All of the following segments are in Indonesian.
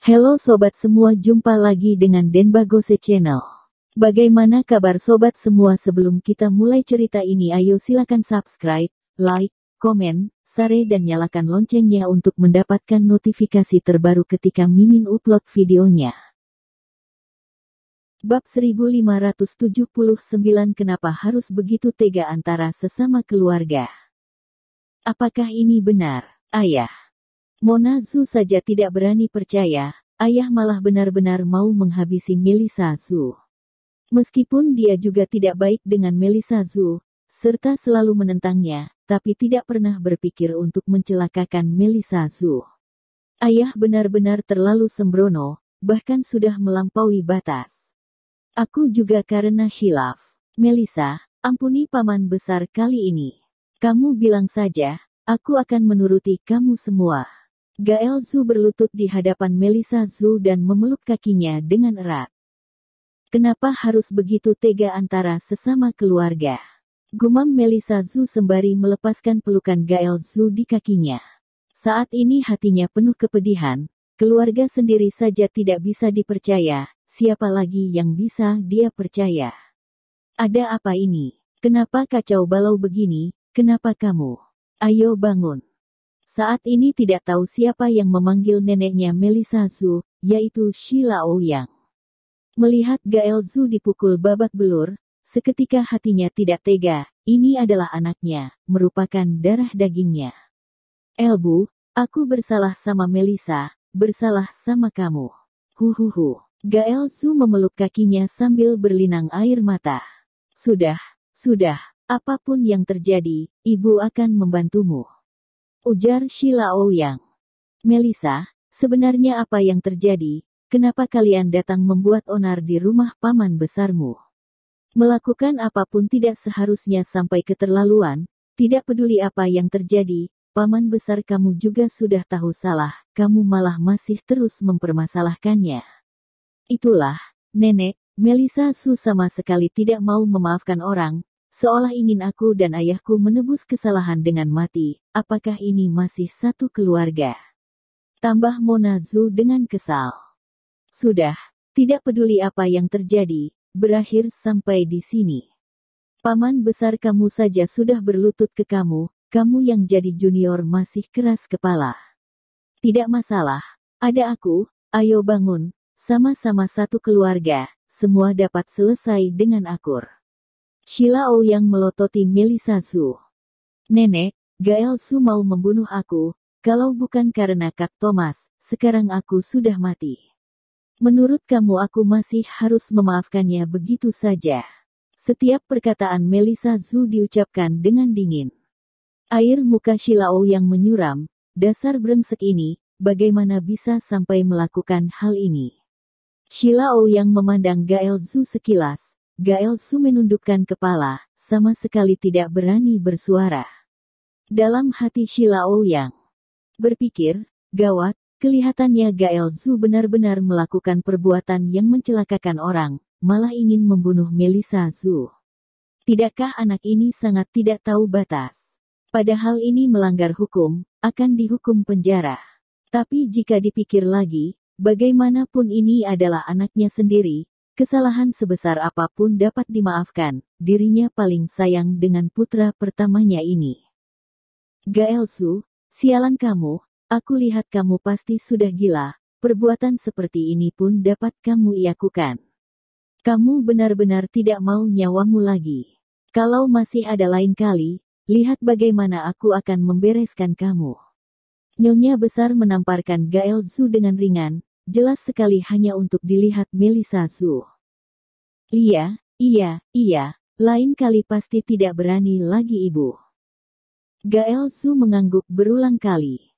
Halo sobat semua, jumpa lagi dengan Denbagose Channel. Bagaimana kabar sobat semua sebelum kita mulai cerita ini ayo silakan subscribe, like, komen, share dan nyalakan loncengnya untuk mendapatkan notifikasi terbaru ketika Mimin upload videonya. Bab 1579 Kenapa harus begitu tega antara sesama keluarga? Apakah ini benar, ayah? Mona Zu saja tidak berani percaya, ayah malah benar-benar mau menghabisi Melisa Zu. Meskipun dia juga tidak baik dengan Melisa Zu, serta selalu menentangnya, tapi tidak pernah berpikir untuk mencelakakan Melisa Zu. Ayah benar-benar terlalu sembrono, bahkan sudah melampaui batas. Aku juga karena hilaf Melisa, ampuni paman besar kali ini. Kamu bilang saja, aku akan menuruti kamu semua. Gael Zhu berlutut di hadapan Melisa Zhu dan memeluk kakinya dengan erat. Kenapa harus begitu tega antara sesama keluarga? Gumam Melisa Zhu sembari melepaskan pelukan Gael Zhu di kakinya. Saat ini hatinya penuh kepedihan, keluarga sendiri saja tidak bisa dipercaya, siapa lagi yang bisa dia percaya? Ada apa ini? Kenapa kacau balau begini? Kenapa kamu? Ayo bangun. Saat ini tidak tahu siapa yang memanggil neneknya Melisa Zhu, yaitu Sheila Ouyang Melihat Gael Zhu dipukul babak belur, seketika hatinya tidak tega, ini adalah anaknya, merupakan darah dagingnya. Elbu, aku bersalah sama Melisa, bersalah sama kamu. Huhuhu. Gael Zhu memeluk kakinya sambil berlinang air mata. Sudah, sudah, apapun yang terjadi, ibu akan membantumu. Ujar Sheila Ouyang. Melisa, sebenarnya apa yang terjadi? Kenapa kalian datang membuat onar di rumah paman besarmu? Melakukan apapun tidak seharusnya sampai keterlaluan, tidak peduli apa yang terjadi, paman besar kamu juga sudah tahu salah, kamu malah masih terus mempermasalahkannya. Itulah, nenek, Melisa Su sama sekali tidak mau memaafkan orang, seolah ingin aku dan ayahku menebus kesalahan dengan mati, apakah ini masih satu keluarga? Tambah Mona Zu dengan kesal. Sudah, tidak peduli apa yang terjadi, berakhir sampai di sini. Paman besar kamu saja sudah berlutut ke kamu, kamu yang jadi junior masih keras kepala. Tidak masalah, ada aku, ayo bangun, sama-sama satu keluarga, semua dapat selesai dengan akur. Sheila Ouyang yang melototi Melissa Su. Nenek, Gael Su mau membunuh aku, kalau bukan karena Kak Thomas, sekarang aku sudah mati. Menurut kamu aku masih harus memaafkannya begitu saja. Setiap perkataan Melissa Zu diucapkan dengan dingin. Air muka Shilao yang menyuram, dasar brengsek ini, bagaimana bisa sampai melakukan hal ini. Shilao yang memandang Gael Zu sekilas, Gael Su menundukkan kepala, sama sekali tidak berani bersuara. Dalam hati Sheila Ouyang berpikir, gawat, kelihatannya Gael Su benar-benar melakukan perbuatan yang mencelakakan orang, malah ingin membunuh Melissa Su. Tidakkah anak ini sangat tidak tahu batas? Padahal ini melanggar hukum, akan dihukum penjara. Tapi jika dipikir lagi, bagaimanapun ini adalah anaknya sendiri, Kesalahan sebesar apapun dapat dimaafkan, dirinya paling sayang dengan putra pertamanya ini. Su, sialan kamu, aku lihat kamu pasti sudah gila, perbuatan seperti ini pun dapat kamu iakukan. Kamu benar-benar tidak mau nyawamu lagi. Kalau masih ada lain kali, lihat bagaimana aku akan membereskan kamu. Nyonya besar menamparkan Su dengan ringan, jelas sekali hanya untuk dilihat Melisa Su. Iya, iya, iya, lain kali pasti tidak berani lagi ibu. Gael Su mengangguk berulang kali.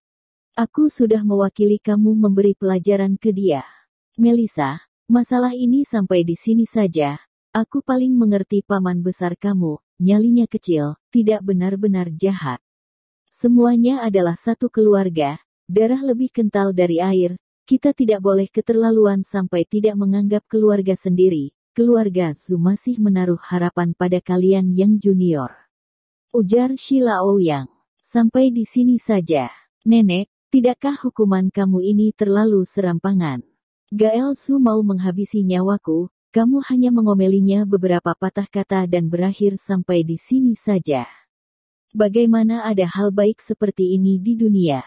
Aku sudah mewakili kamu memberi pelajaran ke dia. Melisa, masalah ini sampai di sini saja. Aku paling mengerti paman besar kamu, nyalinya kecil, tidak benar-benar jahat. Semuanya adalah satu keluarga, darah lebih kental dari air, kita tidak boleh keterlaluan sampai tidak menganggap keluarga sendiri, keluarga Su masih menaruh harapan pada kalian yang junior. Ujar Sheila Ouyang. Sampai di sini saja. Nenek, tidakkah hukuman kamu ini terlalu serampangan? Gael Su mau menghabisi nyawaku, kamu hanya mengomelinya beberapa patah kata dan berakhir sampai di sini saja. Bagaimana ada hal baik seperti ini di dunia?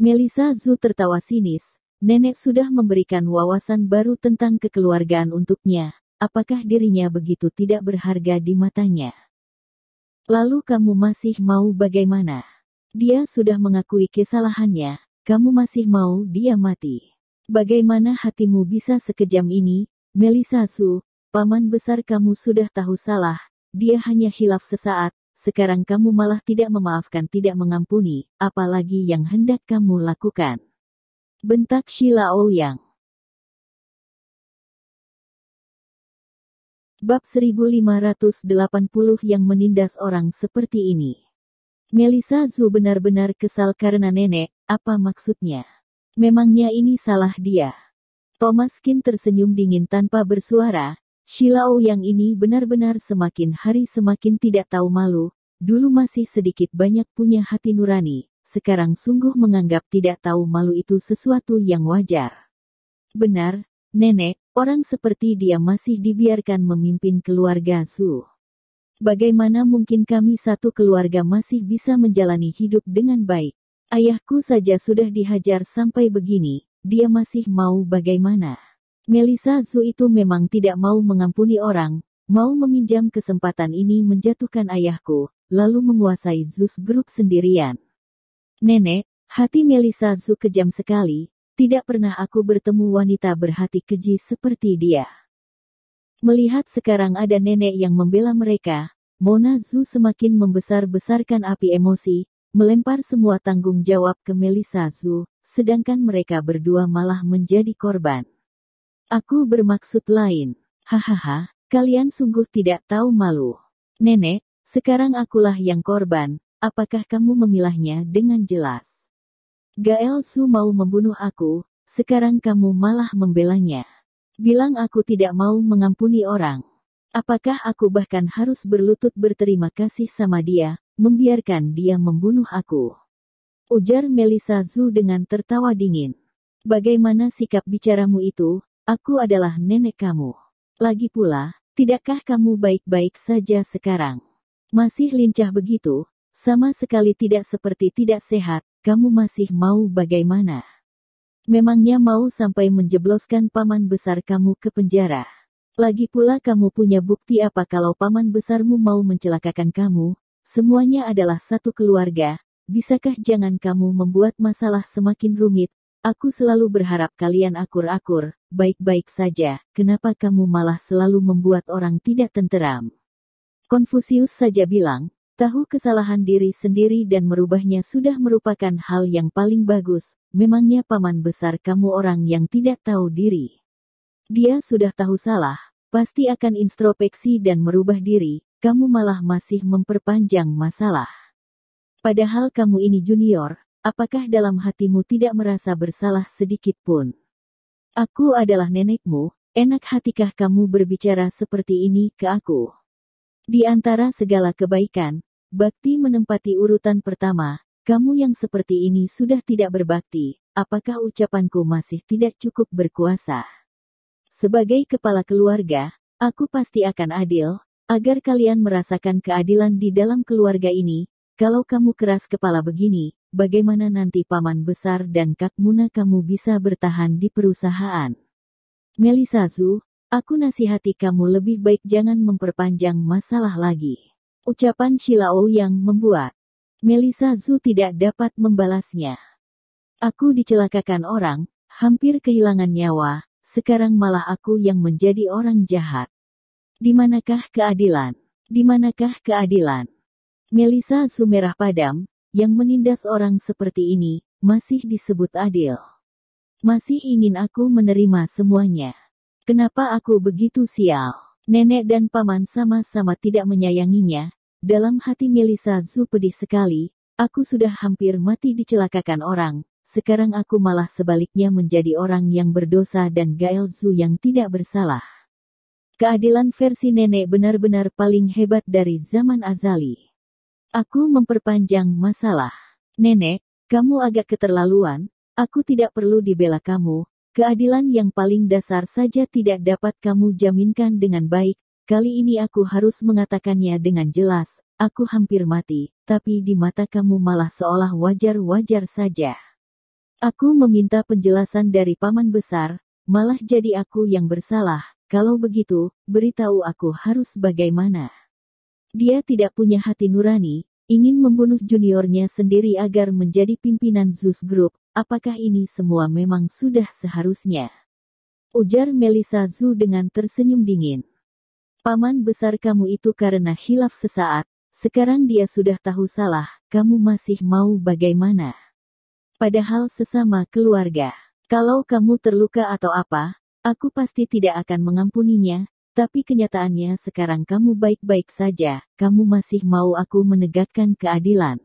Melisa Zu tertawa sinis, Nenek sudah memberikan wawasan baru tentang kekeluargaan untuknya. Apakah dirinya begitu tidak berharga di matanya? Lalu kamu masih mau bagaimana? Dia sudah mengakui kesalahannya. Kamu masih mau dia mati. Bagaimana hatimu bisa sekejam ini, Melisa Melisasu, paman besar kamu sudah tahu salah, dia hanya hilaf sesaat, sekarang kamu malah tidak memaafkan tidak mengampuni, apalagi yang hendak kamu lakukan. Bentak Sheila Ouyang. Bab 1580 yang menindas orang seperti ini. Melisa Zu benar-benar kesal karena nenek, apa maksudnya? Memangnya ini salah dia. Thomas Kin tersenyum dingin tanpa bersuara, Sheila yang ini benar-benar semakin hari semakin tidak tahu malu, dulu masih sedikit banyak punya hati nurani, sekarang sungguh menganggap tidak tahu malu itu sesuatu yang wajar. Benar, nenek, orang seperti dia masih dibiarkan memimpin keluarga Su. Bagaimana mungkin kami satu keluarga masih bisa menjalani hidup dengan baik? Ayahku saja sudah dihajar sampai begini, dia masih mau bagaimana? Melisa Su itu memang tidak mau mengampuni orang, mau meminjam kesempatan ini menjatuhkan ayahku, lalu menguasai Zeus Group sendirian. Nenek, hati Melisa Zu kejam sekali, tidak pernah aku bertemu wanita berhati keji seperti dia. Melihat sekarang ada nenek yang membela mereka, Mona Zu semakin membesar-besarkan api emosi, melempar semua tanggung jawab ke Melisa Zu, sedangkan mereka berdua malah menjadi korban. Aku bermaksud lain. Hahaha, kalian sungguh tidak tahu malu. Nenek, sekarang akulah yang korban, Apakah kamu memilahnya dengan jelas? Gael Su mau membunuh aku, sekarang kamu malah membelanya. Bilang aku tidak mau mengampuni orang. Apakah aku bahkan harus berlutut berterima kasih sama dia, membiarkan dia membunuh aku? Ujar Melisa Zu dengan tertawa dingin. Bagaimana sikap bicaramu itu, aku adalah nenek kamu. Lagi pula, tidakkah kamu baik-baik saja sekarang? Masih lincah begitu, sama sekali tidak seperti tidak sehat, kamu masih mau bagaimana? Memangnya mau sampai menjebloskan paman besar kamu ke penjara? Lagi pula kamu punya bukti apa kalau paman besarmu mau mencelakakan kamu? Semuanya adalah satu keluarga, bisakah jangan kamu membuat masalah semakin rumit? Aku selalu berharap kalian akur-akur, baik-baik saja, kenapa kamu malah selalu membuat orang tidak tenteram? Konfusius saja bilang, Tahu kesalahan diri sendiri dan merubahnya sudah merupakan hal yang paling bagus. Memangnya paman besar kamu orang yang tidak tahu diri. Dia sudah tahu salah, pasti akan introspeksi dan merubah diri. Kamu malah masih memperpanjang masalah. Padahal kamu ini junior, apakah dalam hatimu tidak merasa bersalah sedikit pun? Aku adalah nenekmu, enak hatikah kamu berbicara seperti ini ke aku? Di antara segala kebaikan, Bakti menempati urutan pertama, kamu yang seperti ini sudah tidak berbakti, apakah ucapanku masih tidak cukup berkuasa? Sebagai kepala keluarga, aku pasti akan adil, agar kalian merasakan keadilan di dalam keluarga ini, kalau kamu keras kepala begini, bagaimana nanti paman besar dan kak Muna kamu bisa bertahan di perusahaan? Melisazu, aku nasihati kamu lebih baik jangan memperpanjang masalah lagi. Ucapan Shilao yang membuat Melisa Zu tidak dapat membalasnya. Aku dicelakakan orang, hampir kehilangan nyawa, sekarang malah aku yang menjadi orang jahat. Di manakah keadilan? Di manakah keadilan? Melisa merah Padam, yang menindas orang seperti ini, masih disebut adil. Masih ingin aku menerima semuanya. Kenapa aku begitu sial? Nenek dan paman sama-sama tidak menyayanginya, dalam hati Melisa Zu pedih sekali, aku sudah hampir mati dicelakakan orang, sekarang aku malah sebaliknya menjadi orang yang berdosa dan Gael Zu yang tidak bersalah. Keadilan versi nenek benar-benar paling hebat dari zaman azali. Aku memperpanjang masalah. Nenek, kamu agak keterlaluan, aku tidak perlu dibela kamu, keadilan yang paling dasar saja tidak dapat kamu jaminkan dengan baik, Kali ini aku harus mengatakannya dengan jelas, aku hampir mati, tapi di mata kamu malah seolah wajar-wajar saja. Aku meminta penjelasan dari paman besar, malah jadi aku yang bersalah, kalau begitu, beritahu aku harus bagaimana. Dia tidak punya hati nurani, ingin membunuh juniornya sendiri agar menjadi pimpinan Zeus Group, apakah ini semua memang sudah seharusnya? Ujar Melisa Zu dengan tersenyum dingin. Paman besar kamu itu karena hilaf sesaat, sekarang dia sudah tahu salah, kamu masih mau bagaimana? Padahal sesama keluarga, kalau kamu terluka atau apa, aku pasti tidak akan mengampuninya, tapi kenyataannya sekarang kamu baik-baik saja, kamu masih mau aku menegakkan keadilan.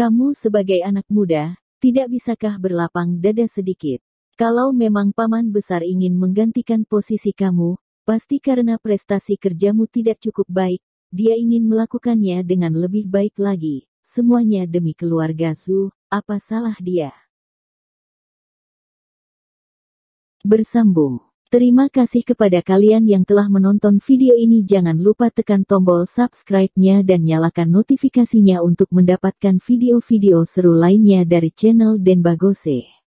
Kamu sebagai anak muda, tidak bisakah berlapang dada sedikit? Kalau memang paman besar ingin menggantikan posisi kamu, Pasti karena prestasi kerjamu tidak cukup baik, dia ingin melakukannya dengan lebih baik lagi. Semuanya demi keluarga Su, apa salah dia? Bersambung. Terima kasih kepada kalian yang telah menonton video ini. Jangan lupa tekan tombol subscribe-nya dan nyalakan notifikasinya untuk mendapatkan video-video seru lainnya dari channel Denbagose.